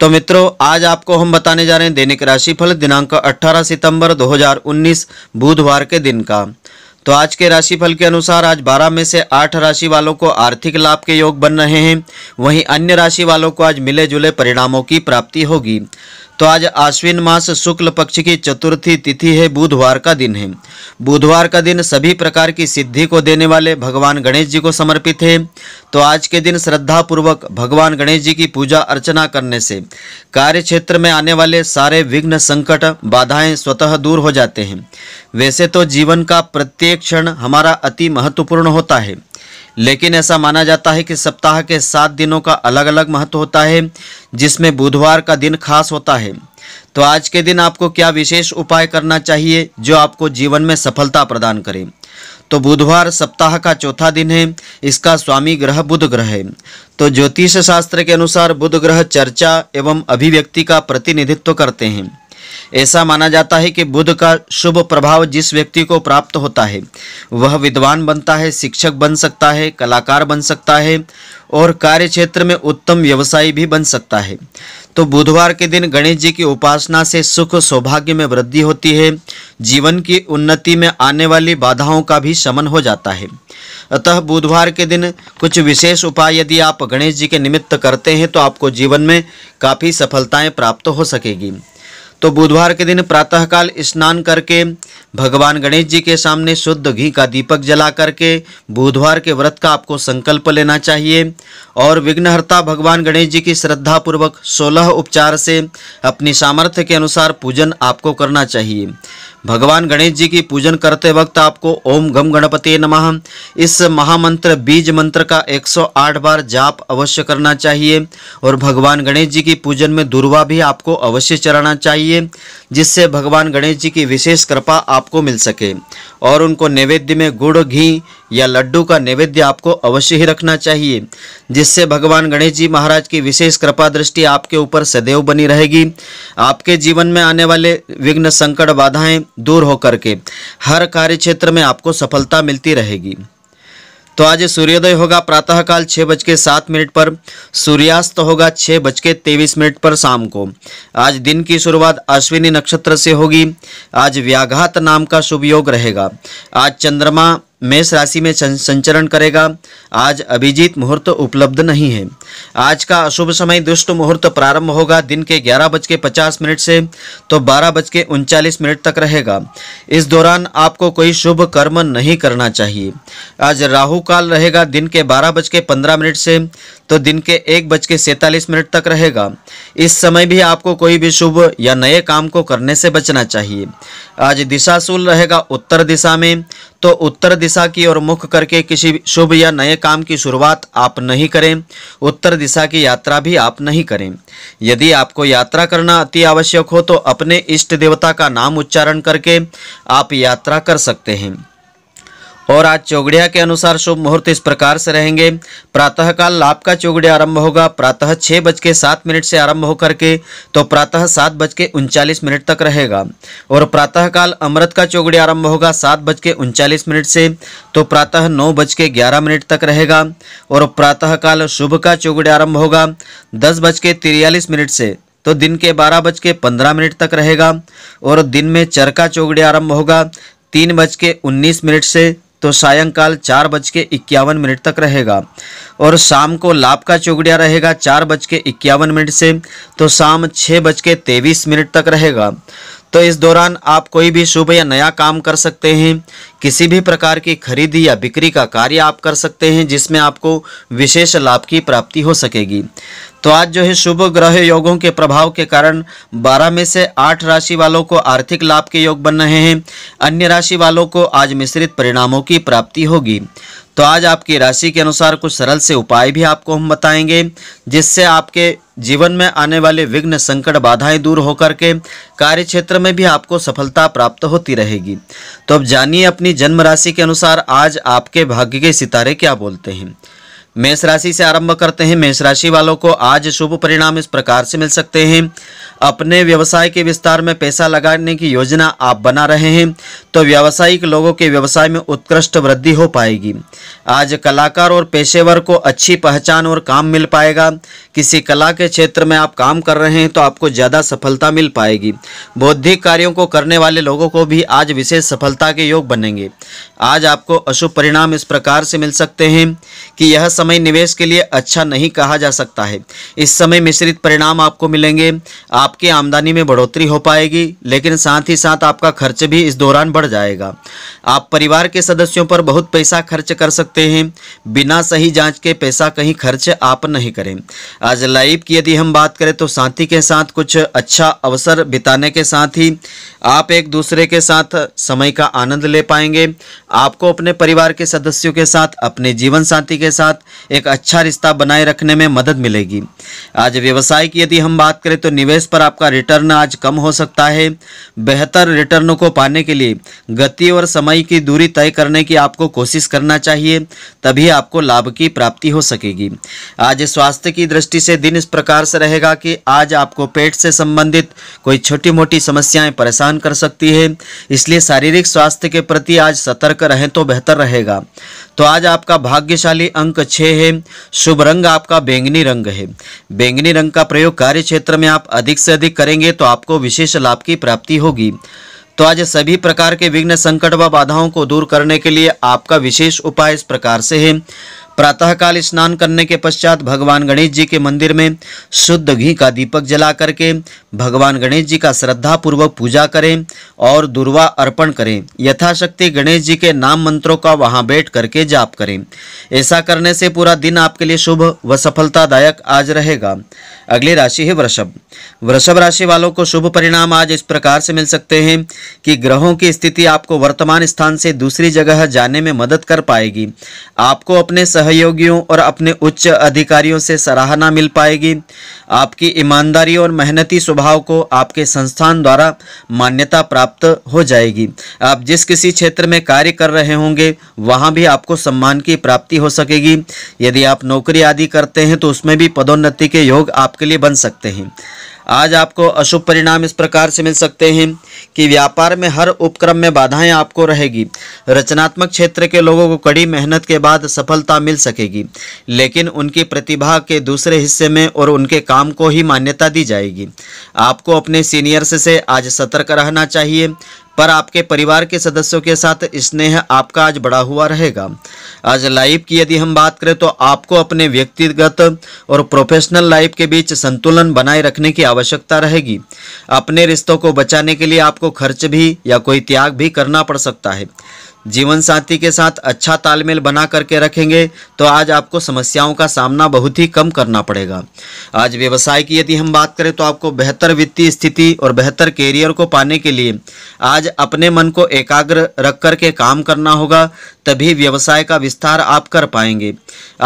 तो मित्रों आज आपको हम बताने जा रहे हैं दैनिक राशिफल दिनांक 18 सितंबर 2019 बुधवार के दिन का तो आज के राशिफल के अनुसार आज 12 में से 8 राशि वालों को आर्थिक लाभ के योग बन रहे हैं वहीं अन्य राशि वालों को आज मिले जुले परिणामों की प्राप्ति होगी तो आज आश्विन मास शुक्ल पक्ष की चतुर्थी तिथि है बुधवार का दिन है बुधवार का दिन सभी प्रकार की सिद्धि को देने वाले भगवान गणेश जी को समर्पित है तो आज के दिन श्रद्धापूर्वक भगवान गणेश जी की पूजा अर्चना करने से कार्य क्षेत्र में आने वाले सारे विघ्न संकट बाधाएं स्वतः दूर हो जाते हैं वैसे तो जीवन का प्रत्येक क्षण हमारा अति महत्वपूर्ण होता है लेकिन ऐसा माना जाता है कि सप्ताह के सात दिनों का अलग अलग महत्व होता है जिसमें बुधवार का दिन खास होता है तो आज के दिन आपको क्या विशेष उपाय करना चाहिए जो आपको जीवन में सफलता प्रदान करे तो बुधवार सप्ताह का चौथा दिन है इसका स्वामी ग्रह बुध ग्रह है तो ज्योतिष शास्त्र के अनुसार बुध ग्रह चर्चा एवं अभिव्यक्ति का प्रतिनिधित्व करते हैं ऐसा माना जाता है कि बुध का शुभ प्रभाव जिस व्यक्ति को प्राप्त होता है वह विद्वान बनता है शिक्षक बन सकता है कलाकार बन सकता है और कार्य क्षेत्र में उत्तम व्यवसायी भी बन सकता है तो बुधवार के दिन गणेश जी की उपासना से सुख सौभाग्य में वृद्धि होती है जीवन की उन्नति में आने वाली बाधाओं का भी शमन हो जाता है अतः बुधवार के दिन कुछ विशेष उपाय यदि आप गणेश जी के निमित्त करते हैं तो आपको जीवन में काफ़ी सफलताएं प्राप्त हो सकेगी तो बुधवार के दिन प्रातःकाल स्नान करके भगवान गणेश जी के सामने शुद्ध घी का दीपक जला करके बुधवार के व्रत का आपको संकल्प लेना चाहिए और विघ्नहर्ता भगवान गणेश जी की श्रद्धापूर्वक सोलह उपचार से अपनी सामर्थ्य के अनुसार पूजन आपको करना चाहिए भगवान गणेश जी की पूजन करते वक्त आपको ओम गम गणपति नमः इस महामंत्र बीज मंत्र का 108 बार जाप अवश्य करना चाहिए और भगवान गणेश जी की पूजन में दुर्वा भी आपको अवश्य चढ़ाना चाहिए जिससे भगवान गणेश जी की विशेष कृपा आपको मिल सके और उनको नैवेद्य में गुड़ घी या लड्डू का नैवेद्य आपको अवश्य ही रखना चाहिए जिससे भगवान गणेश जी महाराज की विशेष कृपा दृष्टि आपके ऊपर सदैव बनी रहेगी आपके जीवन में आने वाले विघ्न संकट बाधाएं दूर होकर के हर कार्य क्षेत्र में आपको सफलता मिलती रहेगी तो आज सूर्योदय होगा प्रातःकाल छः बज के सात मिनट पर सूर्यास्त होगा छः बज के तेईस मिनट पर शाम को आज दिन की शुरुआत अश्विनी नक्षत्र से होगी आज व्याघात नाम का शुभ योग रहेगा आज चंद्रमा मेष राशि में संचरण करेगा आज अभिजीत मुहूर्त उपलब्ध नहीं है आज का अशुभ समय दुष्ट मुहूर्त प्रारंभ होगा दिन के ग्यारह बज के पचास मिनट से तो बारह बज के उनचालीस मिनट तक रहेगा इस दौरान आपको कोई शुभ कर्म नहीं करना चाहिए आज राहु काल रहेगा दिन के बारह बज के पंद्रह मिनट से तो दिन के एक बज के मिनट तक रहेगा इस समय भी आपको कोई भी शुभ या नए काम को करने से बचना चाहिए आज दिशाशूल रहेगा उत्तर दिशा में तो उत्तर दिशा की ओर मुख करके किसी शुभ या नए काम की शुरुआत आप नहीं करें उत्तर दिशा की यात्रा भी आप नहीं करें यदि आपको यात्रा करना अति आवश्यक हो तो अपने इष्ट देवता का नाम उच्चारण करके आप यात्रा कर सकते हैं और आज चौगड़िया के अनुसार शुभ मुहूर्त इस प्रकार से रहेंगे प्रातःकाल लाभ का चौगड़िया आरंभ होगा प्रातः छः बज के सात मिनट से आरंभ होकर के तो प्रातः सात बज के उनचालीस मिनट तक रहेगा और प्रातःकाल अमृत का चौगड़िया आरंभ होगा सात बज के उनचालीस मिनट से तो प्रातः नौ बज के ग्यारह मिनट तक रहेगा और प्रातःकाल शुभ का चौगड़िया आरंभ होगा दस बज के तिरयालीस मिनट से तो दिन के बारह बज के पंद्रह मिनट तक रहेगा और दिन में चरका चौगड़िया आरंभ होगा तीन बज के उन्नीस मिनट से तो सायंकाल चार बज के इक्यावन मिनट तक रहेगा और शाम को लाभ का चौगड़िया रहेगा चार बज के इक्यावन मिनट से तो शाम छः बज के तेईस मिनट तक रहेगा तो इस दौरान आप कोई भी शुभ या नया काम कर सकते हैं किसी भी प्रकार की खरीदी या बिक्री का कार्य आप कर सकते हैं जिसमें आपको विशेष लाभ की प्राप्ति हो सकेगी तो आज जो है शुभ ग्रह योगों के प्रभाव के कारण बारह में से आठ राशि वालों को आर्थिक लाभ के योग बन रहे हैं अन्य राशि वालों को आज मिश्रित परिणामों की प्राप्ति होगी तो आज आपकी राशि के अनुसार कुछ सरल से उपाय भी आपको हम बताएंगे जिससे आपके जीवन में आने वाले विघ्न संकट बाधाएं दूर होकर के कार्य क्षेत्र में भी आपको सफलता प्राप्त होती रहेगी तो अब जानिए अपनी जन्म राशि के अनुसार आज आपके भाग्य के सितारे क्या बोलते हैं मेष राशि से आरंभ करते हैं मेष राशि वालों को आज शुभ परिणाम इस प्रकार से मिल सकते हैं अपने व्यवसाय के विस्तार में पैसा लगाने की योजना आप बना रहे हैं तो व्यावसायिक लोगों के व्यवसाय में उत्कृष्ट वृद्धि हो पाएगी आज कलाकार और पेशेवर को अच्छी पहचान और काम मिल पाएगा किसी कला के क्षेत्र में आप काम कर रहे हैं तो आपको ज़्यादा सफलता मिल पाएगी बौद्धिक कार्यों को करने वाले लोगों को भी आज विशेष सफलता के योग बनेंगे आज आपको अशुभ परिणाम इस प्रकार से मिल सकते हैं कि यह समय निवेश के लिए अच्छा नहीं कहा जा सकता है इस समय मिश्रित परिणाम आपको मिलेंगे आप आपकी आमदनी में बढ़ोतरी हो पाएगी लेकिन साथ ही साथ आपका खर्च भी इस दौरान बढ़ जाएगा आप परिवार के सदस्यों पर बहुत पैसा खर्च कर सकते हैं बिना सही जांच के पैसा कहीं खर्च आप नहीं करें आज लाइफ की यदि हम बात करें तो साथी के साथ कुछ अच्छा अवसर बिताने के साथ ही आप एक दूसरे के साथ समय का आनंद ले पाएंगे आपको अपने परिवार के सदस्यों के साथ अपने जीवन साथी के साथ एक अच्छा रिश्ता बनाए रखने में मदद मिलेगी आज व्यवसाय की यदि हम बात करें तो निवेश पर आपका रिटर्न आज कम हो सकता है बेहतर रिटर्न को पाने के लिए गति और समय की दूरी तय करने की आपको कोशिश करना चाहिए तभी आपको लाभ की प्राप्ति हो सकेगी आज स्वास्थ्य की दृष्टि से दिन इस प्रकार से रहेगा कि आज आपको पेट से संबंधित कोई छोटी मोटी समस्याएं परेशान नुकसान कर सकती है इसलिए शारीरिक स्वास्थ्य के प्रति आज सतर्क रहें तो बेहतर रहेगा तो आज आपका भाग्यशाली अंक छः है शुभ रंग आपका बैंगनी रंग है बैंगनी रंग का प्रयोग कार्य क्षेत्र में आप अधिक से अधिक करेंगे तो आपको विशेष लाभ की प्राप्ति होगी तो आज सभी प्रकार के विघ्न संकट व बाधाओं को दूर करने के लिए आपका विशेष उपाय इस प्रकार से है प्रातःकाल स्नान करने के पश्चात भगवान गणेश जी के मंदिर में शुद्ध घी का दीपक जला करके भगवान गणेश जी का श्रद्धापूर्वक पूजा करें और दुर्वा अर्पण करें यथाशक्ति गणेश जी के नाम मंत्रों का वहां बैठ करके जाप करें ऐसा करने से पूरा दिन आपके लिए शुभ व सफलतादायक आज रहेगा अगली राशि है वृषभ वृषभ राशि वालों को शुभ परिणाम आज इस प्रकार से मिल सकते हैं कि ग्रहों की स्थिति आपको वर्तमान स्थान से दूसरी जगह जाने में मदद कर पाएगी आपको अपने सह सहयोगियों और अपने उच्च अधिकारियों से सराहना मिल पाएगी आपकी ईमानदारी और मेहनती स्वभाव को आपके संस्थान द्वारा मान्यता प्राप्त हो जाएगी आप जिस किसी क्षेत्र में कार्य कर रहे होंगे वहाँ भी आपको सम्मान की प्राप्ति हो सकेगी यदि आप नौकरी आदि करते हैं तो उसमें भी पदोन्नति के योग आपके लिए बन सकते हैं आज आपको अशुभ परिणाम इस प्रकार से मिल सकते हैं कि व्यापार में हर उपक्रम में बाधाएं आपको रहेगी रचनात्मक क्षेत्र के लोगों को कड़ी मेहनत के बाद सफलता मिल सकेगी लेकिन उनकी प्रतिभा के दूसरे हिस्से में और उनके काम को ही मान्यता दी जाएगी आपको अपने सीनियर्स से आज सतर्क रहना चाहिए पर आपके परिवार के सदस्यों के साथ स्नेह आपका आज बड़ा हुआ रहेगा आज लाइफ की यदि हम बात करें तो आपको अपने व्यक्तिगत और प्रोफेशनल लाइफ के बीच संतुलन बनाए रखने की आवश्यकता रहेगी अपने रिश्तों को बचाने के लिए आपको खर्च भी या कोई त्याग भी करना पड़ सकता है जीवन साथी के साथ अच्छा तालमेल बना करके रखेंगे तो आज आपको समस्याओं का सामना बहुत ही कम करना पड़ेगा आज व्यवसाय की यदि हम बात करें तो आपको बेहतर वित्तीय स्थिति और बेहतर कैरियर को पाने के लिए आज अपने मन को एकाग्र रख कर के काम करना होगा तभी व्यवसाय का विस्तार आप कर पाएंगे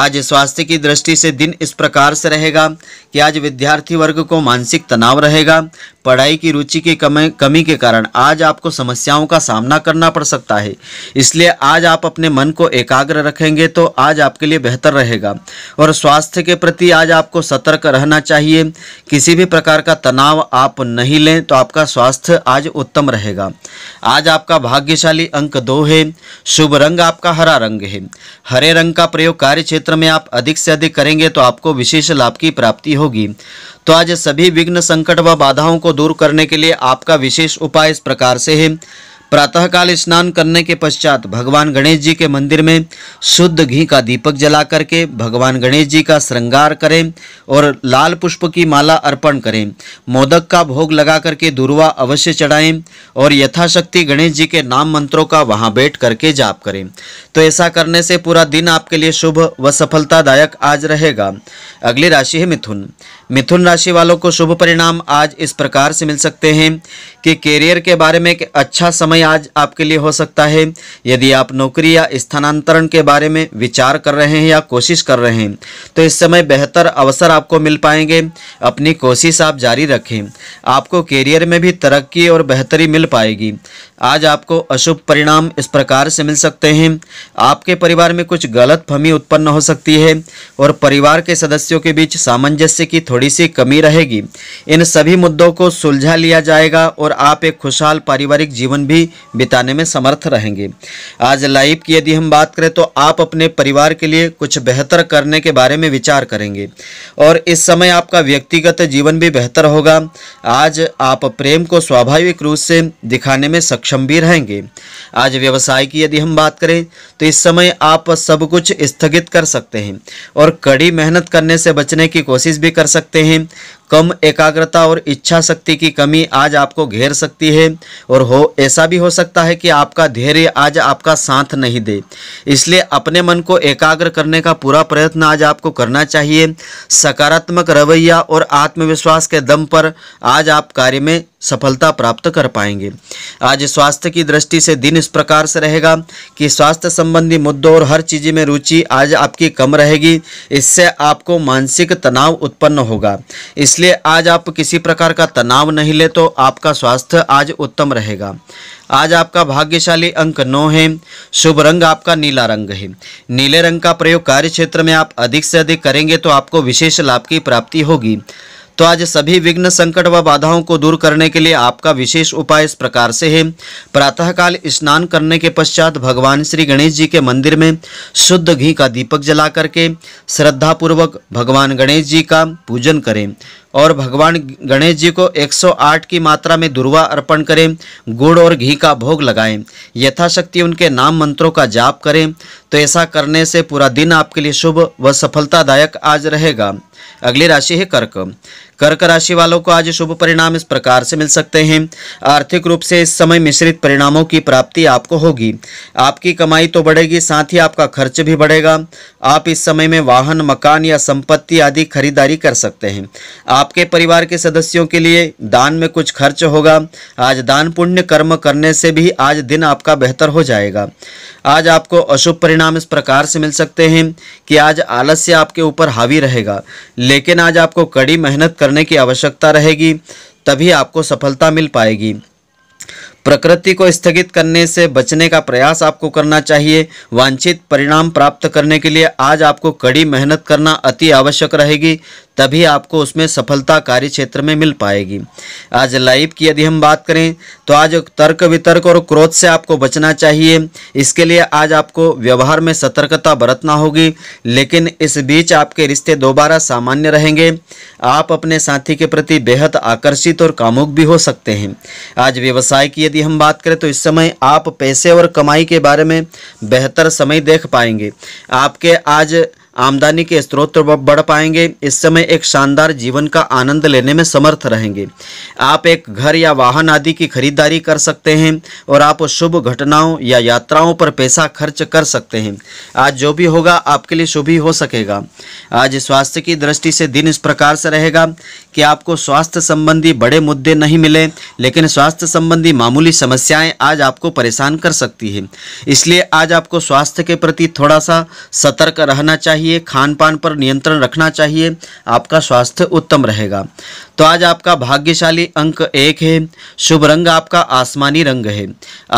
आज स्वास्थ्य की दृष्टि से दिन इस प्रकार से रहेगा कि आज विद्यार्थी वर्ग को मानसिक तनाव रहेगा पढ़ाई की रुचि की कमी के कारण आज आपको समस्याओं का सामना करना पड़ सकता है इसलिए आज आप अपने मन को एकाग्र रखेंगे तो आज आपके लिए बेहतर रहेगा और स्वास्थ्य के प्रति आज आपको सतर्क रहना चाहिए किसी भी प्रकार का तनाव आप नहीं लें तो आपका स्वास्थ्य आज उत्तम रहेगा आज आपका भाग्यशाली अंक दो है शुभ रंग आपका हरा रंग है हरे रंग का प्रयोग कार्य क्षेत्र में आप अधिक से अधिक करेंगे तो आपको विशेष लाभ की प्राप्ति होगी तो आज सभी विघ्न संकट व बाधाओं को दूर करने के लिए आपका विशेष उपाय इस प्रकार से है प्रातःकाल स्नान करने के पश्चात भगवान गणेश जी के मंदिर में शुद्ध घी का दीपक जला करके भगवान गणेश जी का श्रृंगार करें और लाल पुष्प की माला अर्पण करें मोदक का भोग लगा करके दुर्वा अवश्य चढ़ाएं और यथाशक्ति गणेश जी के नाम मंत्रों का वहां बैठ करके जाप करें तो ऐसा करने से पूरा दिन आपके लिए शुभ व सफलतादायक आज रहेगा अगली राशि है मिथुन मिथुन राशि वालों को शुभ परिणाम आज इस प्रकार से मिल सकते हैं कि कैरियर के बारे में एक अच्छा समय आज आपके लिए हो सकता है यदि आप नौकरी या स्थानांतरण के बारे में विचार कर रहे हैं या कोशिश कर रहे हैं तो इस समय बेहतर अवसर आपको मिल पाएंगे अपनी कोशिश आप जारी रखें आपको कैरियर में भी तरक्की और बेहतरी मिल पाएगी आज आपको अशुभ परिणाम इस प्रकार से मिल सकते हैं आपके परिवार में कुछ गलत फहमी उत्पन्न हो सकती है और परिवार के सदस्यों के बीच सामंजस्य की थोड़ी सी कमी रहेगी इन सभी मुद्दों को सुलझा लिया जाएगा और और आप एक खुशहाल पारिवारिक जीवन भी बिताने में समर्थ रहेंगे आज लाइफ की यदि हम बात करें तो आप अपने परिवार के लिए कुछ बेहतर करने के बारे में विचार करेंगे और इस समय आपका व्यक्तिगत जीवन भी बेहतर होगा आज आप प्रेम को स्वाभाविक रूप से दिखाने में सक्षम भी रहेंगे आज व्यवसाय की यदि हम बात करें तो इस समय आप सब कुछ स्थगित कर सकते हैं और कड़ी मेहनत करने से बचने की कोशिश भी कर सकते हैं कम एकाग्रता और इच्छा शक्ति की कमी आज आपको घेर सकती है और हो ऐसा भी हो सकता है कि आपका धैर्य आज आपका साथ नहीं दे इसलिए अपने मन को एकाग्र करने का पूरा प्रयत्न आज आपको करना चाहिए सकारात्मक रवैया और आत्मविश्वास के दम पर आज आप कार्य में सफलता प्राप्त कर पाएंगे आज स्वास्थ्य की दृष्टि से दिन इस प्रकार से रहेगा कि स्वास्थ्य संबंधी मुद्दों और हर चीज़ में रुचि आज आपकी कम रहेगी इससे आपको मानसिक तनाव उत्पन्न होगा इसलिए आज आप किसी प्रकार का तनाव नहीं ले तो आपका स्वास्थ्य आज उत्तम रहेगा आज आपका भाग्यशाली अंक नौ है शुभ रंग आपका नीला रंग है नीले रंग का प्रयोग कार्य क्षेत्र में आप अधिक से अधिक करेंगे तो आपको विशेष लाभ की प्राप्ति होगी तो आज सभी विघ्न संकट व बाधाओं को दूर करने के लिए आपका विशेष उपाय इस प्रकार से है प्रातःकाल स्नान करने के पश्चात भगवान श्री गणेश जी के मंदिर में शुद्ध घी का दीपक जला करके श्रद्धापूर्वक भगवान गणेश जी का पूजन करें और भगवान गणेश जी को 108 की मात्रा में दुर्वा अर्पण करें गुड़ और घी का भोग लगाएं यथाशक्ति उनके नाम मंत्रों का जाप करें तो ऐसा करने से पूरा दिन आपके लिए शुभ व सफलतादायक आज रहेगा अगली राशि है कर्क कर्क राशि वालों को आज शुभ परिणाम इस प्रकार से मिल सकते हैं आर्थिक रूप से इस समय मिश्रित परिणामों की प्राप्ति आपको होगी आपकी कमाई तो बढ़ेगी साथ ही आपका खर्च भी बढ़ेगा आप इस समय में वाहन मकान या संपत्ति आदि खरीदारी कर सकते हैं आपके परिवार के सदस्यों के लिए दान में कुछ खर्च होगा आज दान पुण्य कर्म करने से भी आज दिन आपका बेहतर हो जाएगा आज आपको अशुभ परिणाम इस प्रकार से मिल सकते हैं कि आज आलस्य आपके ऊपर हावी रहेगा लेकिन आज आपको कड़ी मेहनत कर करने की आवश्यकता रहेगी तभी आपको सफलता मिल पाएगी प्रकृति को स्थगित करने से बचने का प्रयास आपको करना चाहिए वांछित परिणाम प्राप्त करने के लिए आज आपको कड़ी मेहनत करना अति आवश्यक रहेगी तभी आपको उसमें सफलता कार्य क्षेत्र में मिल पाएगी आज लाइफ की यदि हम बात करें तो आज तर्क वितर्क और क्रोध से आपको बचना चाहिए इसके लिए आज आपको व्यवहार में सतर्कता बरतना होगी लेकिन इस बीच आपके रिश्ते दोबारा सामान्य रहेंगे आप अपने साथी के प्रति बेहद आकर्षित और कामुक भी हो सकते हैं आज व्यवसाय की यदि हम बात करें तो इस समय आप पैसे और कमाई के बारे में बेहतर समय देख पाएंगे आपके आज आमदनी के स्रोत बढ़ पाएंगे इस समय एक शानदार जीवन का आनंद लेने में समर्थ रहेंगे आप एक घर या वाहन आदि की खरीदारी कर सकते हैं और आप शुभ घटनाओं या यात्राओं पर पैसा खर्च कर सकते हैं आज जो भी होगा आपके लिए शुभ ही हो सकेगा आज स्वास्थ्य की दृष्टि से दिन इस प्रकार से रहेगा कि आपको स्वास्थ्य संबंधी बड़े मुद्दे नहीं मिले लेकिन स्वास्थ्य संबंधी मामूली समस्याएं आज आपको परेशान कर सकती है इसलिए आज आपको स्वास्थ्य के प्रति थोड़ा सा सतर्क रहना चाहिए खान पान पर नियंत्रण रखना चाहिए आपका स्वास्थ्य उत्तम रहेगा तो आज आपका भाग्यशाली अंक एक है शुभ रंग आपका आसमानी रंग है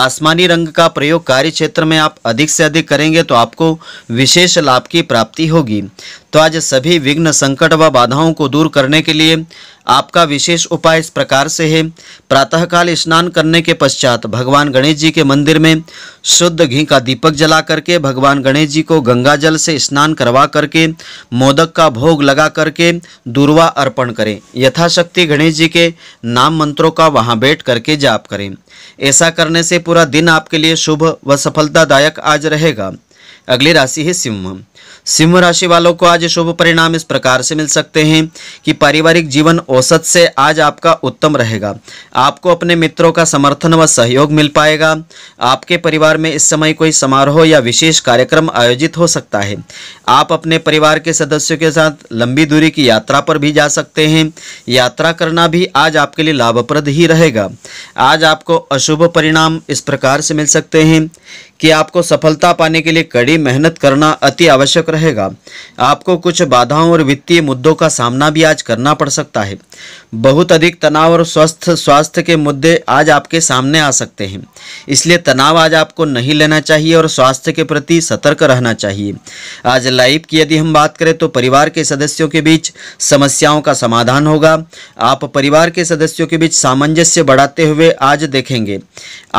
आसमानी रंग का प्रयोग कार्य क्षेत्र में आप अधिक से अधिक करेंगे तो आपको विशेष लाभ की प्राप्ति होगी तो आज सभी विघ्न संकट व बाधाओं को दूर करने के लिए आपका विशेष उपाय इस प्रकार से है प्रातःकाल स्नान करने के पश्चात भगवान गणेश जी के मंदिर में शुद्ध घी का दीपक जला करके भगवान गणेश जी को गंगा जल से स्नान करवा करके मोदक का भोग लगा करके दूरवा अर्पण करें यथाशक्ति गणेश जी के नाम मंत्रों का वहां बैठ करके जाप करें ऐसा करने से पूरा दिन आपके लिए शुभ व सफलतादायक आज रहेगा अगली राशि है सिंह सिंह राशि वालों को आज शुभ परिणाम इस प्रकार से मिल सकते हैं कि पारिवारिक जीवन औसत से आज आपका उत्तम रहेगा आपको अपने मित्रों का समर्थन व सहयोग मिल पाएगा आपके परिवार में इस समय कोई समारोह या विशेष कार्यक्रम आयोजित हो सकता है आप अपने परिवार के सदस्यों के साथ लंबी दूरी की यात्रा पर भी जा सकते हैं यात्रा करना भी आज आपके लिए लाभप्रद ही रहेगा आज आपको अशुभ परिणाम इस प्रकार से मिल सकते हैं कि आपको सफलता पाने के लिए कड़ी मेहनत करना अति आवश्यक रहेगा आपको कुछ बाधाओं और वित्तीय मुद्दों का सामना भी आज करना पड़ सकता है बहुत अधिक तनाव और स्वस्थ स्वास्थ्य के मुद्दे आज आपके सामने आ सकते हैं इसलिए तनाव आज आपको नहीं लेना चाहिए और स्वास्थ्य के प्रति सतर्क रहना चाहिए आज लाइफ की यदि हम बात करें तो परिवार के सदस्यों के बीच समस्याओं का समाधान होगा आप परिवार के सदस्यों के बीच सामंजस्य बढ़ाते हुए आज देखेंगे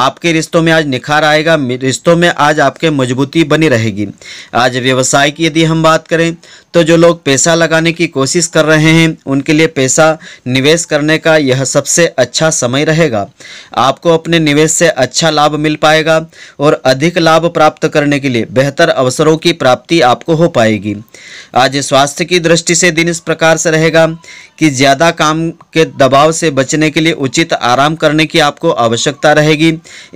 आपके रिश्तों में आज निखार आएगा रिश्तों में आज आपके मजबूती बनी रहेगी आज व्यवसाय की यदि हम बात करें तो जो लोग पैसा लगाने की कोशिश कर रहे हैं उनके लिए पैसा निवेश करने का यह सबसे अच्छा समय रहेगा आपको अपने निवेश से अच्छा लाभ मिल पाएगा और अधिक लाभ प्राप्त करने के लिए बेहतर अवसरों की प्राप्ति आपको हो पाएगी आज स्वास्थ्य की दृष्टि से दिन इस प्रकार से रहेगा कि ज़्यादा काम के दबाव से बचने के लिए उचित आराम करने की आपको आवश्यकता रहेगी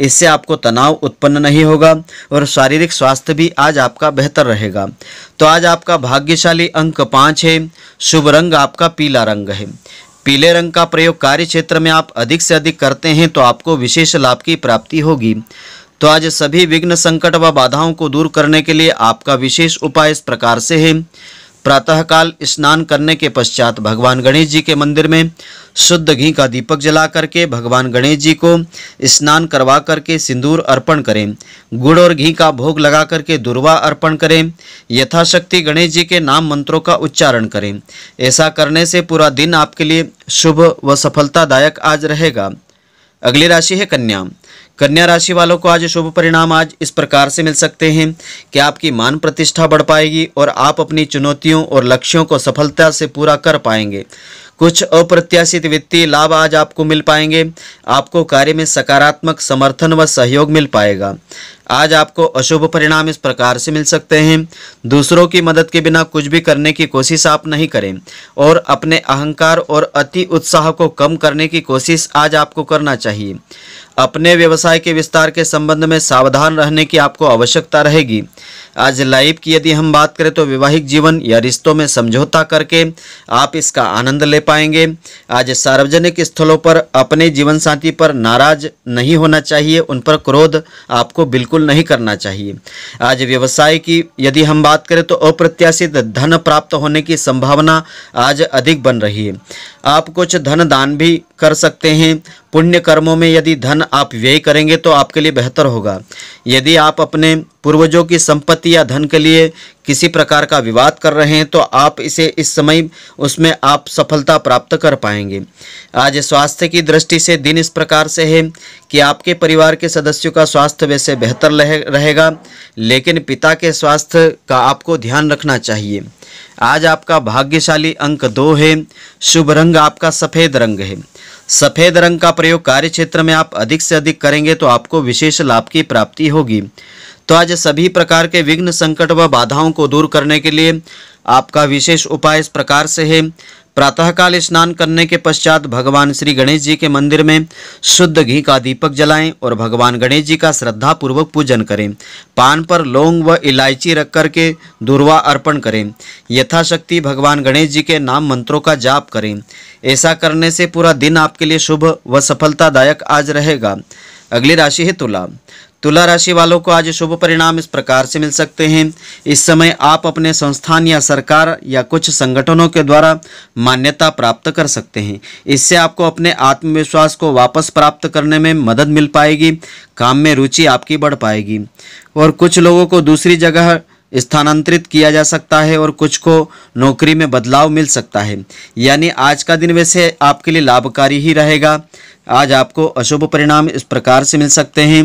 इससे आपको तनाव उत्पन्न नहीं होगा और शारीरिक स्वास्थ्य भी आज आपका बेहतर रहेगा तो आज आपका भाग्यशाली अंक पाँच है शुभ रंग आपका पीला रंग है पीले रंग का प्रयोग कार्य क्षेत्र में आप अधिक से अधिक करते हैं तो आपको विशेष लाभ की प्राप्ति होगी तो आज सभी विघ्न संकट व बाधाओं को दूर करने के लिए आपका विशेष उपाय इस प्रकार से है प्रातःकाल स्नान करने के पश्चात भगवान गणेश जी के मंदिर में शुद्ध घी का दीपक जला करके भगवान गणेश जी को स्नान करवा करके सिंदूर अर्पण करें गुड़ और घी का भोग लगा करके दुर्वा अर्पण करें यथाशक्ति गणेश जी के नाम मंत्रों का उच्चारण करें ऐसा करने से पूरा दिन आपके लिए शुभ व सफलतादायक आज रहेगा अगली राशि है कन्या कन्या राशि वालों को आज शुभ परिणाम आज इस प्रकार से मिल सकते हैं कि आपकी मान प्रतिष्ठा बढ़ पाएगी और आप अपनी चुनौतियों और लक्ष्यों को सफलता से पूरा कर पाएंगे कुछ अप्रत्याशित वित्तीय लाभ आज आपको मिल पाएंगे आपको कार्य में सकारात्मक समर्थन व सहयोग मिल पाएगा आज आपको अशुभ परिणाम इस प्रकार से मिल सकते हैं दूसरों की मदद के बिना कुछ भी करने की कोशिश आप नहीं करें और अपने अहंकार और अति उत्साह को कम करने की कोशिश आज आपको करना चाहिए अपने व्यवसाय के विस्तार के संबंध में सावधान रहने की आपको आवश्यकता रहेगी आज लाइफ की यदि हम बात करें तो वैवाहिक जीवन या रिश्तों में समझौता करके आप इसका आनंद ले पाएंगे आज सार्वजनिक स्थलों पर अपने जीवन साथी पर नाराज नहीं होना चाहिए उन पर क्रोध आपको बिल्कुल नहीं करना चाहिए आज व्यवसाय की यदि हम बात करें तो अप्रत्याशित धन प्राप्त होने की संभावना आज अधिक बन रही है आप कुछ धन दान भी कर सकते हैं पुण्य कर्मों में यदि धन आप व्यय करेंगे तो आपके लिए बेहतर होगा यदि आप अपने पूर्वजों की संपत्ति या धन के लिए किसी प्रकार का विवाद कर रहे हैं तो आप इसे इस समय उसमें आप सफलता प्राप्त कर पाएंगे आज स्वास्थ्य की दृष्टि से दिन इस प्रकार से है कि आपके परिवार के सदस्यों का स्वास्थ्य वैसे बेहतर रहेगा लेकिन पिता के स्वास्थ्य का आपको ध्यान रखना चाहिए आज आपका भाग्यशाली अंक दो है शुभ रंग आपका सफ़ेद रंग है सफ़ेद रंग का प्रयोग कार्य क्षेत्र में आप अधिक से अधिक करेंगे तो आपको विशेष लाभ की प्राप्ति होगी तो आज सभी प्रकार के विघ्न संकट व बाधाओं को दूर करने के लिए आपका विशेष उपाय इस प्रकार से है प्रातःकाल स्नान करने के पश्चात भगवान श्री गणेश जी के मंदिर में शुद्ध घी का दीपक जलाएं और भगवान गणेश जी का श्रद्धापूर्वक पूजन करें पान पर लौंग व इलायची रख कर के दुर्वा अर्पण करें यथाशक्ति भगवान गणेश जी के नाम मंत्रों का जाप करें ऐसा करने से पूरा दिन आपके लिए शुभ व सफलतादायक आज रहेगा अगली राशि है तुला तुला राशि वालों को आज शुभ परिणाम इस प्रकार से मिल सकते हैं इस समय आप अपने संस्थान या सरकार या कुछ संगठनों के द्वारा मान्यता प्राप्त कर सकते हैं इससे आपको अपने आत्मविश्वास को वापस प्राप्त करने में मदद मिल पाएगी काम में रुचि आपकी बढ़ पाएगी और कुछ लोगों को दूसरी जगह स्थानांतरित किया जा सकता है और कुछ को नौकरी में बदलाव मिल सकता है यानी आज का दिन वैसे आपके लिए लाभकारी ही रहेगा आज आपको अशुभ परिणाम इस प्रकार से मिल सकते हैं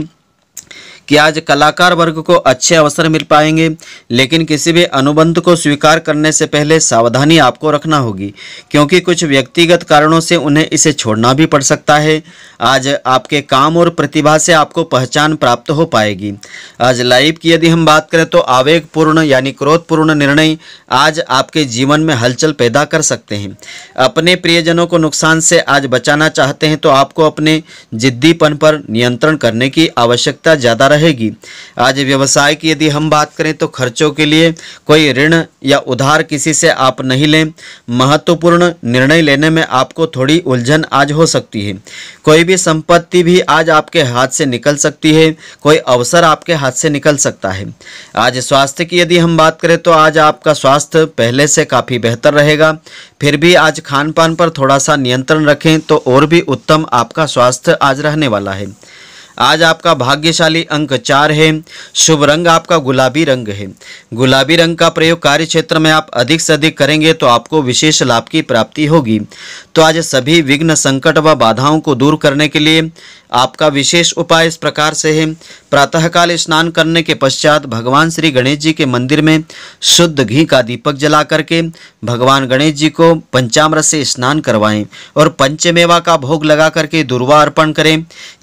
कि आज कलाकार वर्ग को अच्छे अवसर मिल पाएंगे लेकिन किसी भी अनुबंध को स्वीकार करने से पहले सावधानी आपको रखना होगी क्योंकि कुछ व्यक्तिगत कारणों से उन्हें इसे छोड़ना भी पड़ सकता है आज आपके काम और प्रतिभा से आपको पहचान प्राप्त हो पाएगी आज लाइव की यदि हम बात करें तो आवेगपूर्ण यानी क्रोधपूर्ण निर्णय आज आपके जीवन में हलचल पैदा कर सकते हैं अपने प्रियजनों को नुकसान से आज बचाना चाहते हैं तो आपको अपने जिद्दीपन पर नियंत्रण करने की आवश्यकता ज़्यादा रहेगी आज व्यवसाय की यदि हम बात करें तो खर्चों के लिए कोई ऋण या उधार किसी से आप नहीं लें महत्वपूर्ण निर्णय लेने में आपको थोड़ी उलझन आज हो सकती है कोई भी संपत्ति भी आज आपके हाथ से निकल सकती है कोई अवसर आपके हाथ से निकल सकता है आज स्वास्थ्य की यदि हम बात करें तो आज आपका स्वास्थ्य पहले से काफ़ी बेहतर रहेगा फिर भी आज खान पान पर थोड़ा सा नियंत्रण रखें तो और भी उत्तम आपका स्वास्थ्य आज रहने वाला है आज आपका भाग्यशाली अंक चार है शुभ रंग आपका गुलाबी रंग है गुलाबी रंग का प्रयोग कार्य क्षेत्र में आप अधिक से अधिक करेंगे तो आपको विशेष लाभ की प्राप्ति होगी तो आज सभी विघ्न संकट व बाधाओं को दूर करने के लिए आपका विशेष उपाय इस प्रकार से है प्रातःकाल स्नान करने के पश्चात भगवान श्री गणेश जी के मंदिर में शुद्ध घी का दीपक जला करके भगवान गणेश जी को पंचामृत से स्नान करवाएं और पंचमेवा का भोग लगा करके दुर्वा अर्पण करें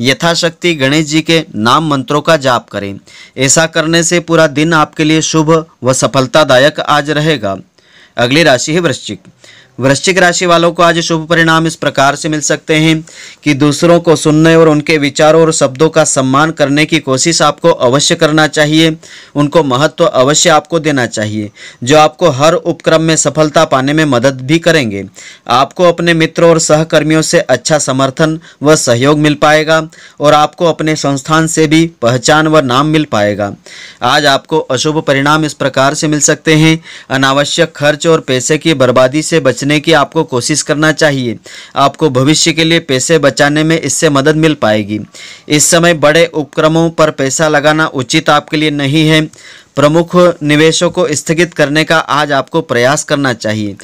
यथाशक्ति गणेश जी के नाम मंत्रों का जाप करें ऐसा करने से पूरा दिन आपके लिए शुभ व सफलतादायक आज रहेगा अगली राशि है वृश्चिक वृश्चिक राशि वालों को आज शुभ परिणाम इस प्रकार से मिल सकते हैं कि दूसरों को सुनने और उनके विचारों और शब्दों का सम्मान करने की कोशिश आपको अवश्य करना चाहिए उनको महत्व अवश्य आपको देना चाहिए जो आपको हर उपक्रम में सफलता पाने में मदद भी करेंगे आपको अपने मित्रों और सहकर्मियों से अच्छा समर्थन व सहयोग मिल पाएगा और आपको अपने संस्थान से भी पहचान व नाम मिल पाएगा आज आपको अशुभ परिणाम इस प्रकार से मिल सकते हैं अनावश्यक खर्च और पैसे की बर्बादी से बच बचने की आपको कोशिश करना चाहिए आपको भविष्य के लिए पैसे बचाने में इससे मदद मिल पाएगी इस समय बड़े उपक्रमों पर पैसा लगाना उचित आपके लिए नहीं है प्रमुख निवेशों को स्थगित करने का आज आपको प्रयास करना चाहिए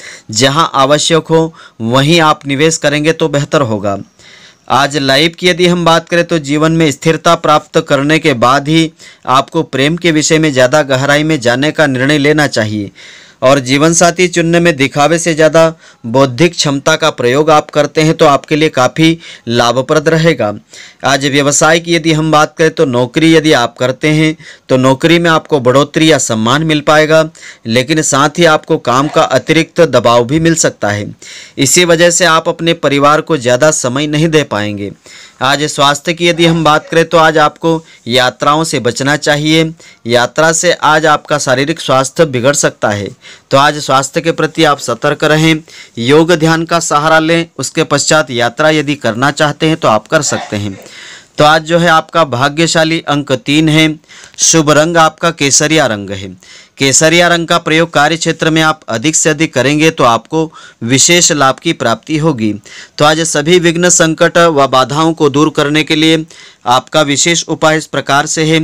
जहां आवश्यक हो वहीं आप निवेश करेंगे तो बेहतर होगा आज लाइफ की यदि हम बात करें तो जीवन में स्थिरता प्राप्त करने के बाद ही आपको प्रेम के विषय में ज़्यादा गहराई में जाने का निर्णय लेना चाहिए और जीवन साथी चुनने में दिखावे से ज़्यादा बौद्धिक क्षमता का प्रयोग आप करते हैं तो आपके लिए काफ़ी लाभप्रद रहेगा आज व्यवसाय की यदि हम बात करें तो नौकरी यदि आप करते हैं तो नौकरी में आपको बढ़ोतरी या सम्मान मिल पाएगा लेकिन साथ ही आपको काम का अतिरिक्त दबाव भी मिल सकता है इसी वजह से आप अपने परिवार को ज़्यादा समय नहीं दे पाएंगे आज स्वास्थ्य की यदि हम बात करें तो आज आपको यात्राओं से बचना चाहिए यात्रा से आज आपका शारीरिक स्वास्थ्य बिगड़ सकता है तो आज स्वास्थ्य के प्रति आप सतर्क रहें योग ध्यान का सहारा लें उसके पश्चात यात्रा यदि करना चाहते हैं तो आप कर सकते हैं तो आज जो है आपका भाग्यशाली अंक तीन है शुभ रंग आपका केसरिया रंग है केसरिया रंग का प्रयोग कार्य क्षेत्र में आप अधिक से अधिक करेंगे तो आपको विशेष लाभ की प्राप्ति होगी तो आज सभी विघ्न संकट व बाधाओं को दूर करने के लिए आपका विशेष उपाय इस प्रकार से है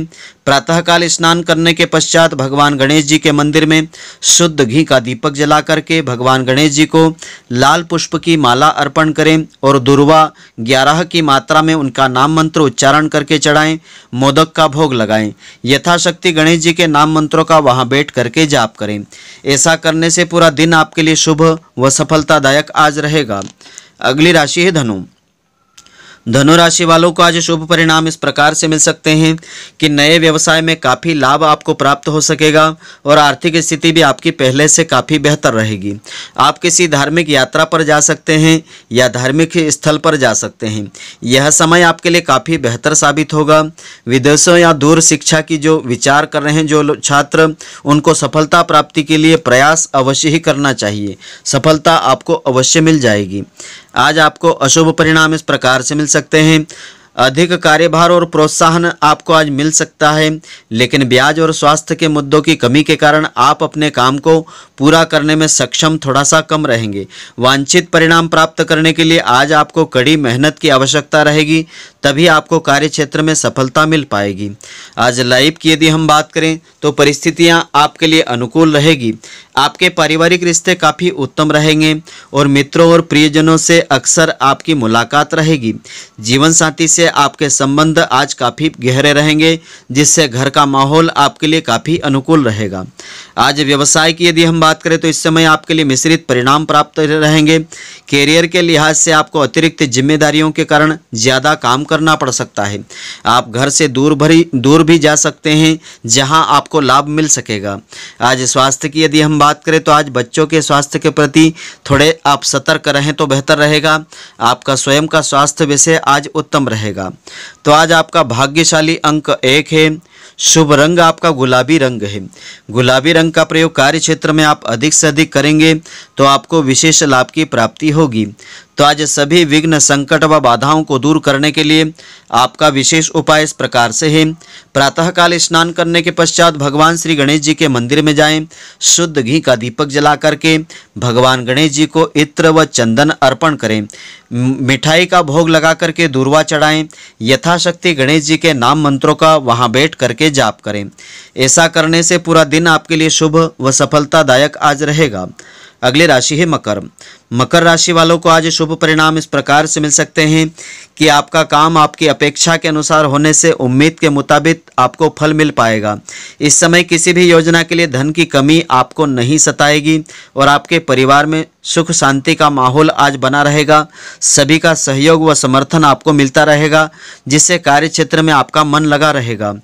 प्रातःकाल स्नान करने के पश्चात भगवान गणेश जी के मंदिर में शुद्ध घी का दीपक जला करके भगवान गणेश जी को लाल पुष्प की माला अर्पण करें और दुर्वा ग्यारह की मात्रा में उनका नाम मंत्र उच्चारण करके चढ़ाएं मोदक का भोग लगाएं यथाशक्ति गणेश जी के नाम मंत्रों का वहां बैठ मेडिटेट करके जाप करें ऐसा करने से पूरा दिन आपके लिए शुभ व सफलतादायक आज रहेगा अगली राशि है धनु धनुराशि वालों को आज शुभ परिणाम इस प्रकार से मिल सकते हैं कि नए व्यवसाय में काफ़ी लाभ आपको प्राप्त हो सकेगा और आर्थिक स्थिति भी आपकी पहले से काफ़ी बेहतर रहेगी आप किसी धार्मिक यात्रा पर जा सकते हैं या धार्मिक स्थल पर जा सकते हैं यह समय आपके लिए काफ़ी बेहतर साबित होगा विदेशों या दूर शिक्षा की जो विचार कर रहे हैं जो छात्र उनको सफलता प्राप्ति के लिए प्रयास अवश्य ही करना चाहिए सफलता आपको अवश्य मिल जाएगी आज आपको अशुभ परिणाम इस प्रकार से मिल सकते हैं अधिक कार्यभार और प्रोत्साहन आपको आज मिल सकता है लेकिन ब्याज और स्वास्थ्य के मुद्दों की कमी के कारण आप अपने काम को पूरा करने में सक्षम थोड़ा सा कम रहेंगे वांछित परिणाम प्राप्त करने के लिए आज आपको कड़ी मेहनत की आवश्यकता रहेगी तभी आपको कार्य क्षेत्र में सफलता मिल पाएगी आज लाइफ की यदि हम बात करें तो परिस्थितियाँ आपके लिए अनुकूल रहेगी आपके पारिवारिक रिश्ते काफ़ी उत्तम रहेंगे और मित्रों और प्रियजनों से अक्सर आपकी मुलाकात रहेगी जीवनसाथी से जिससे आपके संबंध आज काफ़ी गहरे रहेंगे जिससे घर का माहौल आपके लिए काफ़ी अनुकूल रहेगा आज व्यवसाय की यदि हम बात करें तो इस समय आपके लिए मिश्रित परिणाम प्राप्त रहेंगे कैरियर के लिहाज से आपको अतिरिक्त जिम्मेदारियों के कारण ज़्यादा काम करना पड़ सकता है आप घर से दूर भरी दूर भी जा सकते हैं जहाँ आपको लाभ मिल सकेगा आज स्वास्थ्य की यदि हम बात करें तो आज बच्चों के स्वास्थ्य के प्रति थोड़े आप सतर्क रहें तो बेहतर रहेगा आपका स्वयं का स्वास्थ्य वैसे आज उत्तम रहेगा जाएगा तो आज आपका भाग्यशाली अंक एक है शुभ रंग आपका गुलाबी रंग है गुलाबी रंग का प्रयोग कार्य क्षेत्र में आप अधिक से अधिक करेंगे तो आपको विशेष लाभ की प्राप्ति होगी तो आज सभी विघ्न संकट व बाधाओं को दूर करने के लिए आपका विशेष उपाय इस प्रकार से है प्रातःकाल स्नान करने के पश्चात भगवान श्री गणेश जी के मंदिर में जाएं शुद्ध घी का दीपक जला करके भगवान गणेश जी को इत्र व चंदन अर्पण करें मिठाई का भोग लगा करके दूरवा चढ़ाएं यथाशक्ति गणेश जी के नाम मंत्रों का वहां बैठ करके जाप करें ऐसा करने से पूरा दिन आपके लिए शुभ व सफलतादायक आज रहेगा अगली राशि है मकर मकर राशि वालों को आज शुभ परिणाम इस प्रकार से मिल सकते हैं कि आपका काम आपकी अपेक्षा के अनुसार होने से उम्मीद के मुताबिक आपको फल मिल पाएगा इस समय किसी भी योजना के लिए धन की कमी आपको नहीं सताएगी और आपके परिवार में सुख शांति का माहौल आज बना रहेगा सभी का सहयोग व समर्थन आपको मिलता रहेगा जिससे कार्य क्षेत्र में आपका मन लगा रहेगा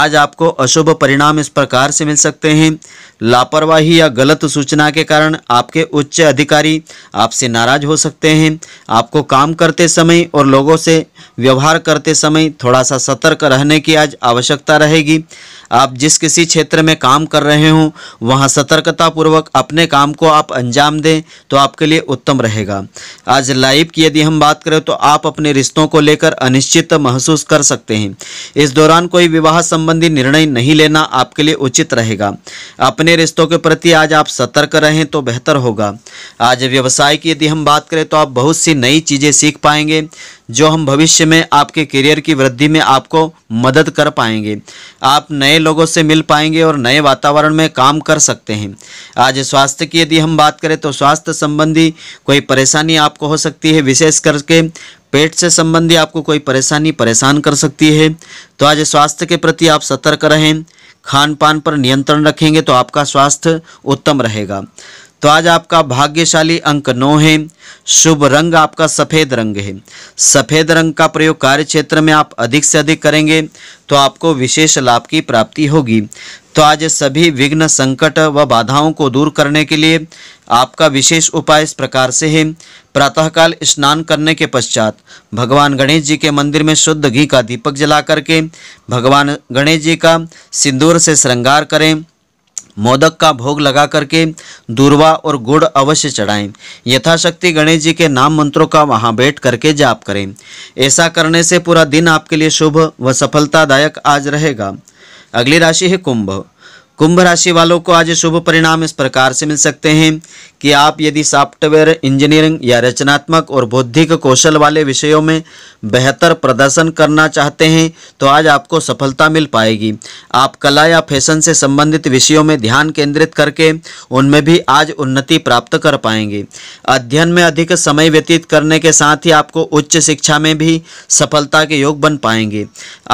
आज आपको अशुभ परिणाम इस प्रकार से मिल सकते हैं लापरवाही या गलत सूचना के कारण आपके उच्च अधिकारी आपसे नाराज हो सकते हैं आपको काम करते समय और लोगों से व्यवहार करते समय थोड़ा सा सतर्क रहने की आज आवश्यकता रहेगी आप जिस किसी क्षेत्र में काम कर रहे हों वहाँ सतर्कतापूर्वक अपने काम को आप अंजाम दें तो आपके लिए उत्तम रहेगा आज लाइफ की यदि हम बात करें तो आप अपने रिश्तों को लेकर अनिश्चित महसूस कर सकते हैं इस दौरान कोई विवाह संबंधी निर्णय नहीं लेना आपके लिए उचित रहेगा अपने रिश्तों के प्रति आज आप सतर्क रहें तो बेहतर होगा आज व्यवसाय व्यवसाय की यदि हम बात करें तो आप बहुत सी नई चीज़ें सीख पाएंगे जो हम भविष्य में आपके करियर की वृद्धि में आपको मदद कर पाएंगे आप नए लोगों से मिल पाएंगे और नए वातावरण में काम कर सकते हैं आज स्वास्थ्य की यदि हम बात करें तो स्वास्थ्य संबंधी कोई परेशानी आपको हो सकती है विशेष करके पेट से संबंधी आपको कोई परेशानी परेशान कर सकती है तो आज स्वास्थ्य के प्रति आप सतर्क रहें खान पान पर नियंत्रण रखेंगे तो आपका स्वास्थ्य उत्तम रहेगा तो आज आपका भाग्यशाली अंक नौ है शुभ रंग आपका सफ़ेद रंग है सफ़ेद रंग का प्रयोग कार्य क्षेत्र में आप अधिक से अधिक करेंगे तो आपको विशेष लाभ की प्राप्ति होगी तो आज सभी विघ्न संकट व बाधाओं को दूर करने के लिए आपका विशेष उपाय इस प्रकार से है प्रातःकाल स्नान करने के पश्चात भगवान गणेश जी के मंदिर में शुद्ध घी का दीपक जला करके भगवान गणेश जी का सिंदूर से श्रृंगार करें मोदक का भोग लगा करके दूरवा और गुड़ अवश्य चढ़ाएं यथाशक्ति गणेश जी के नाम मंत्रों का वहां बैठ करके जाप करें ऐसा करने से पूरा दिन आपके लिए शुभ व सफलतादायक आज रहेगा अगली राशि है कुंभ कुंभ राशि वालों को आज शुभ परिणाम इस प्रकार से मिल सकते हैं कि आप यदि सॉफ्टवेयर इंजीनियरिंग या रचनात्मक और बौद्धिक कौशल वाले विषयों में बेहतर प्रदर्शन करना चाहते हैं तो आज आपको सफलता मिल पाएगी आप कला या फैशन से संबंधित विषयों में ध्यान केंद्रित करके उनमें भी आज उन्नति प्राप्त कर पाएंगे अध्ययन में अधिक समय व्यतीत करने के साथ ही आपको उच्च शिक्षा में भी सफलता के योग बन पाएंगे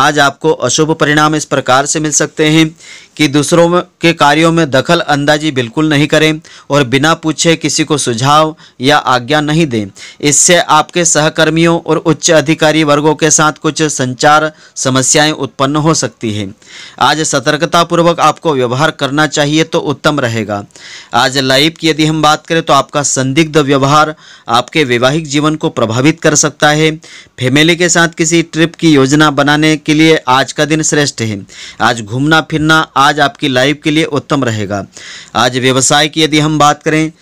आज आपको अशुभ परिणाम इस प्रकार से मिल सकते हैं कि दूसरों के कार्यों में दखल अंदाजी बिल्कुल नहीं करें और बिना पूछ मुझसे किसी को सुझाव या आज्ञा नहीं दें इससे आपके सहकर्मियों और उच्च अधिकारी वर्गों के साथ कुछ संचार समस्याएं उत्पन्न हो सकती हैं आज सतर्कतापूर्वक आपको व्यवहार करना चाहिए तो उत्तम रहेगा आज लाइफ की यदि हम बात करें तो आपका संदिग्ध व्यवहार आपके वैवाहिक जीवन को प्रभावित कर सकता है फैमिली के साथ किसी ट्रिप की योजना बनाने के लिए आज का दिन श्रेष्ठ है आज घूमना फिरना आज आपकी लाइफ के लिए उत्तम रहेगा आज व्यवसाय की यदि हम बात करें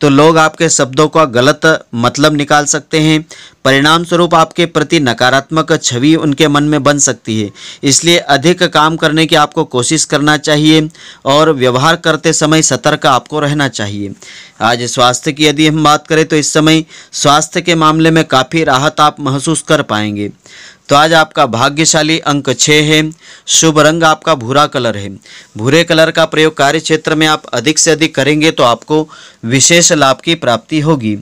तो लोग आपके शब्दों का गलत मतलब निकाल सकते हैं परिणाम स्वरूप आपके प्रति नकारात्मक छवि उनके मन में बन सकती है इसलिए अधिक काम करने की आपको कोशिश करना चाहिए और व्यवहार करते समय सतर्क आपको रहना चाहिए आज स्वास्थ्य की यदि हम बात करें तो इस समय स्वास्थ्य के मामले में काफ़ी राहत आप महसूस कर पाएंगे तो आज आपका भाग्यशाली अंक छः है शुभ रंग आपका भूरा कलर है भूरे कलर का प्रयोग कार्य क्षेत्र में आप अधिक से अधिक करेंगे तो आपको विशेष विशेष लाभ की प्राप्ति होगी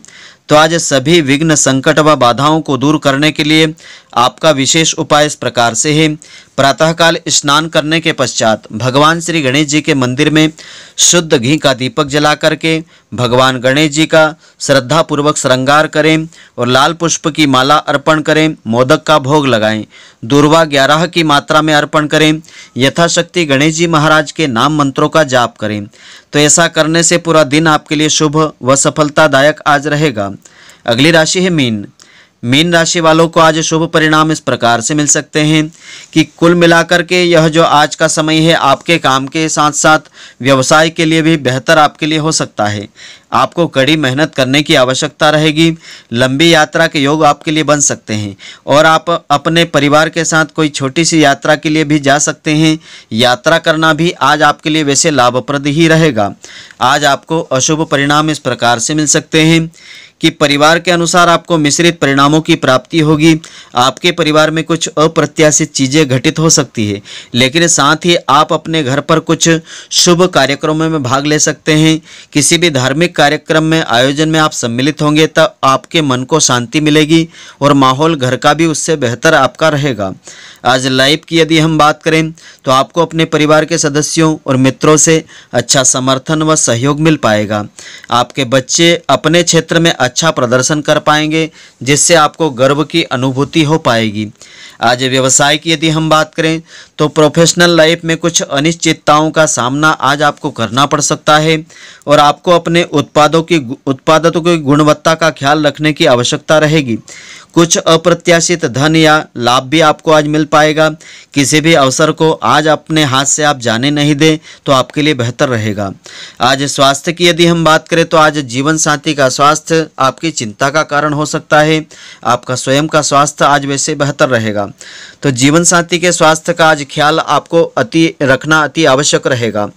तो आज सभी विघ्न संकट व बाधाओं को दूर करने के लिए आपका विशेष उपाय इस प्रकार से है प्रातःकाल स्नान करने के पश्चात भगवान श्री गणेश जी के मंदिर में शुद्ध घी का दीपक जला करके भगवान गणेश जी का श्रद्धापूर्वक श्रृंगार करें और लाल पुष्प की माला अर्पण करें मोदक का भोग लगाएं दूर्वा ग्यारह की मात्रा में अर्पण करें यथाशक्ति गणेश जी महाराज के नाम मंत्रों का जाप करें तो ऐसा करने से पूरा दिन आपके लिए शुभ व सफलतादायक आज रहेगा अगली राशि है मीन मीन राशि वालों को आज शुभ परिणाम इस प्रकार से मिल सकते हैं कि कुल मिलाकर के यह जो आज का समय है आपके काम के साथ साथ व्यवसाय के लिए भी बेहतर आपके लिए हो सकता है आपको कड़ी मेहनत करने की आवश्यकता रहेगी लंबी यात्रा के योग आपके लिए बन सकते हैं और आप अपने परिवार के साथ कोई छोटी सी यात्रा के लिए भी जा सकते हैं यात्रा करना भी आज आपके लिए वैसे लाभप्रद ही रहेगा आज आपको अशुभ परिणाम इस प्रकार से मिल सकते हैं कि परिवार के अनुसार आपको मिश्रित परिणामों की प्राप्ति होगी आपके परिवार में कुछ अप्रत्याशित चीज़ें घटित हो सकती है लेकिन साथ ही आप अपने घर पर कुछ शुभ कार्यक्रमों में भाग ले सकते हैं किसी भी धार्मिक कार्यक्रम में आयोजन में आप सम्मिलित होंगे तब आपके मन को शांति मिलेगी और माहौल घर का भी उससे बेहतर आपका रहेगा आज लाइफ की यदि हम बात करें तो आपको अपने परिवार के सदस्यों और मित्रों से अच्छा समर्थन व सहयोग मिल पाएगा आपके बच्चे अपने क्षेत्र में अच्छा प्रदर्शन कर पाएंगे जिससे आपको गर्व की अनुभूति हो पाएगी आज व्यवसाय की यदि हम बात करें तो प्रोफेशनल लाइफ में कुछ अनिश्चितताओं का सामना आज आपको करना पड़ सकता है और आपको अपने उत्पादों की उत्पादों की गुणवत्ता का ख्याल रखने की आवश्यकता रहेगी कुछ अप्रत्याशित धन या लाभ भी आपको आज मिल पाएगा किसी भी अवसर को आज अपने हाथ से आप जाने नहीं दें तो आपके लिए बेहतर रहेगा आज स्वास्थ्य की यदि हम बात करें तो आज जीवन साथी का स्वास्थ्य आपकी चिंता का कारण हो सकता है आपका स्वयं का स्वास्थ्य आज वैसे बेहतर रहेगा तो जीवन साथी के स्वास्थ्य का आज ख्याल आपको अति रखना अति आवश्यक रहेगा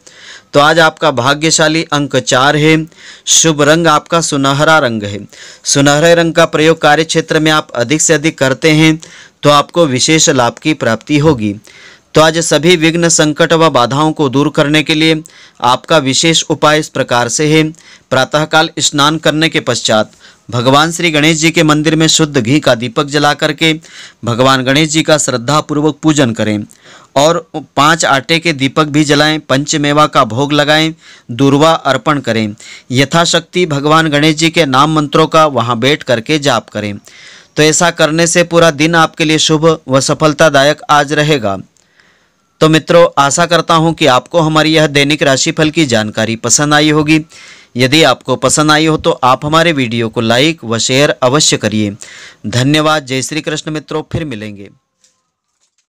तो आज आपका भाग्यशाली अंक चार है शुभ रंग आपका सुनहरा रंग है सुनहरे रंग का प्रयोग कार्य क्षेत्र में आप अधिक से अधिक करते हैं तो आपको विशेष लाभ की प्राप्ति होगी तो आज सभी विघ्न संकट व बाधाओं को दूर करने के लिए आपका विशेष उपाय इस प्रकार से है प्रातःकाल स्नान करने के पश्चात भगवान श्री गणेश जी के मंदिर में शुद्ध घी का दीपक जला करके भगवान गणेश जी का श्रद्धापूर्वक पूजन करें और पांच आटे के दीपक भी जलाएं पंचमेवा का भोग लगाएं दूर्वा अर्पण करें यथाशक्ति भगवान गणेश जी के नाम मंत्रों का वहां बैठ करके जाप करें तो ऐसा करने से पूरा दिन आपके लिए शुभ व सफलतादायक आज रहेगा तो मित्रों आशा करता हूं कि आपको हमारी यह दैनिक राशिफल की जानकारी पसंद आई होगी यदि आपको पसंद आई हो तो आप हमारे वीडियो को लाइक व शेयर अवश्य करिए धन्यवाद जय श्री कृष्ण मित्रों फिर मिलेंगे